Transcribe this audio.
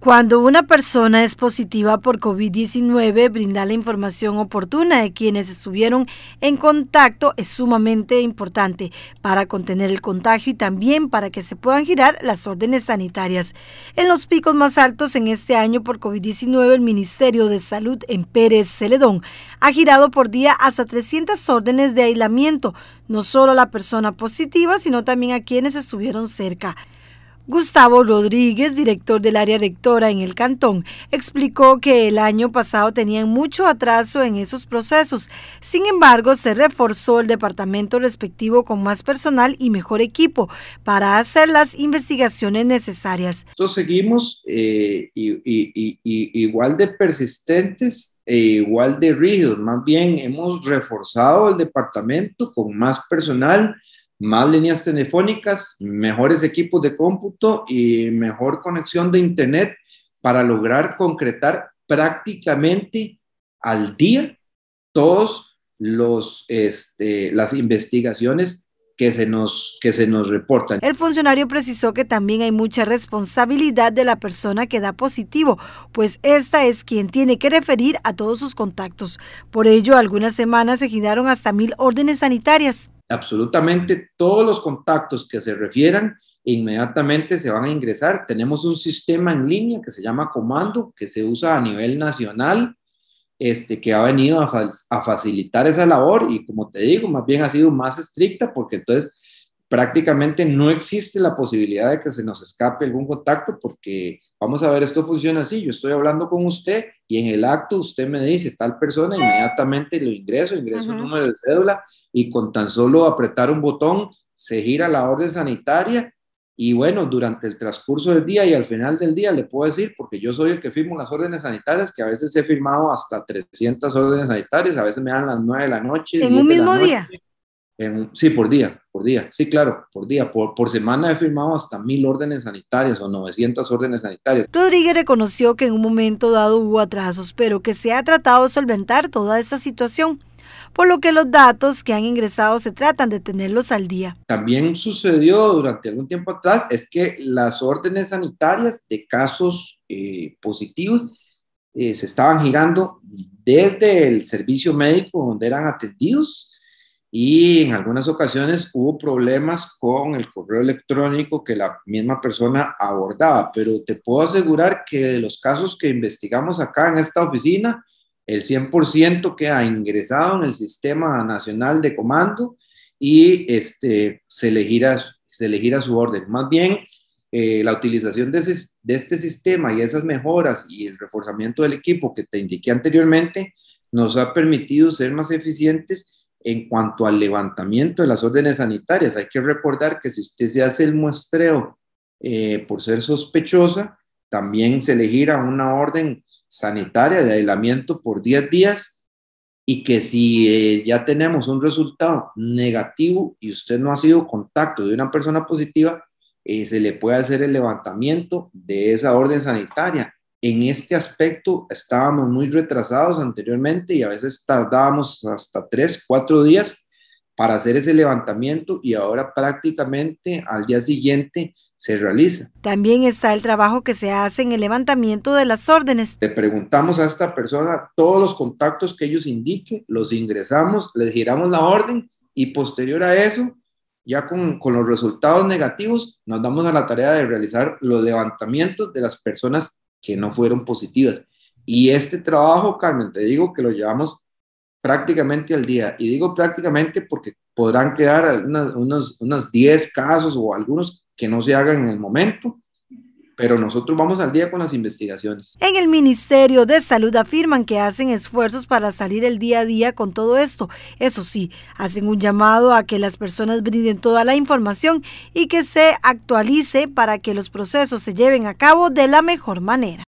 Cuando una persona es positiva por COVID-19, brindar la información oportuna de quienes estuvieron en contacto es sumamente importante para contener el contagio y también para que se puedan girar las órdenes sanitarias. En los picos más altos en este año por COVID-19, el Ministerio de Salud en Pérez Celedón ha girado por día hasta 300 órdenes de aislamiento, no solo a la persona positiva, sino también a quienes estuvieron cerca. Gustavo Rodríguez, director del área rectora en el cantón, explicó que el año pasado tenían mucho atraso en esos procesos. Sin embargo, se reforzó el departamento respectivo con más personal y mejor equipo para hacer las investigaciones necesarias. Nosotros seguimos eh, igual de persistentes e igual de rígidos. Más bien, hemos reforzado el departamento con más personal más líneas telefónicas, mejores equipos de cómputo y mejor conexión de Internet para lograr concretar prácticamente al día todos los este, las investigaciones que se, nos, que se nos reportan. El funcionario precisó que también hay mucha responsabilidad de la persona que da positivo, pues esta es quien tiene que referir a todos sus contactos. Por ello, algunas semanas se giraron hasta mil órdenes sanitarias absolutamente todos los contactos que se refieran inmediatamente se van a ingresar. Tenemos un sistema en línea que se llama Comando, que se usa a nivel nacional, este, que ha venido a, a facilitar esa labor y como te digo, más bien ha sido más estricta porque entonces prácticamente no existe la posibilidad de que se nos escape algún contacto porque vamos a ver, esto funciona así, yo estoy hablando con usted y en el acto usted me dice tal persona, inmediatamente lo ingreso, ingreso el número de cédula y con tan solo apretar un botón se gira la orden sanitaria y bueno, durante el transcurso del día y al final del día le puedo decir, porque yo soy el que firmo las órdenes sanitarias, que a veces he firmado hasta 300 órdenes sanitarias, a veces me dan las 9 de la noche. ¿En un mismo día? sí, por día, por día, sí, claro, por día. Por, semana he firmado hasta mil órdenes sanitarias o 900 órdenes sanitarias. Rodríguez reconoció que en un momento dado hubo atrasos, pero que se ha tratado de solventar toda esta situación por lo que los datos que han ingresado se tratan de tenerlos al día. También sucedió durante algún tiempo atrás es que las órdenes sanitarias de casos eh, positivos eh, se estaban girando desde el servicio médico donde eran atendidos y en algunas ocasiones hubo problemas con el correo electrónico que la misma persona abordaba, pero te puedo asegurar que de los casos que investigamos acá en esta oficina, el 100% que ha ingresado en el Sistema Nacional de Comando y este, se, elegirá se elegirá su orden. Más bien, eh, la utilización de, de este sistema y esas mejoras y el reforzamiento del equipo que te indiqué anteriormente nos ha permitido ser más eficientes en cuanto al levantamiento de las órdenes sanitarias. Hay que recordar que si usted se hace el muestreo eh, por ser sospechosa, también se le gira una orden sanitaria de aislamiento por 10 días y que si eh, ya tenemos un resultado negativo y usted no ha sido contacto de una persona positiva, eh, se le puede hacer el levantamiento de esa orden sanitaria en este aspecto estábamos muy retrasados anteriormente y a veces tardábamos hasta tres, cuatro días para hacer ese levantamiento y ahora prácticamente al día siguiente se realiza. También está el trabajo que se hace en el levantamiento de las órdenes. Le preguntamos a esta persona todos los contactos que ellos indiquen, los ingresamos, les giramos la orden y posterior a eso, ya con, con los resultados negativos, nos damos a la tarea de realizar los levantamientos de las personas que no fueron positivas. Y este trabajo, Carmen, te digo que lo llevamos prácticamente al día. Y digo prácticamente porque podrán quedar unas, unos, unos 10 casos o algunos que no se hagan en el momento, pero nosotros vamos al día con las investigaciones. En el Ministerio de Salud afirman que hacen esfuerzos para salir el día a día con todo esto. Eso sí, hacen un llamado a que las personas brinden toda la información y que se actualice para que los procesos se lleven a cabo de la mejor manera.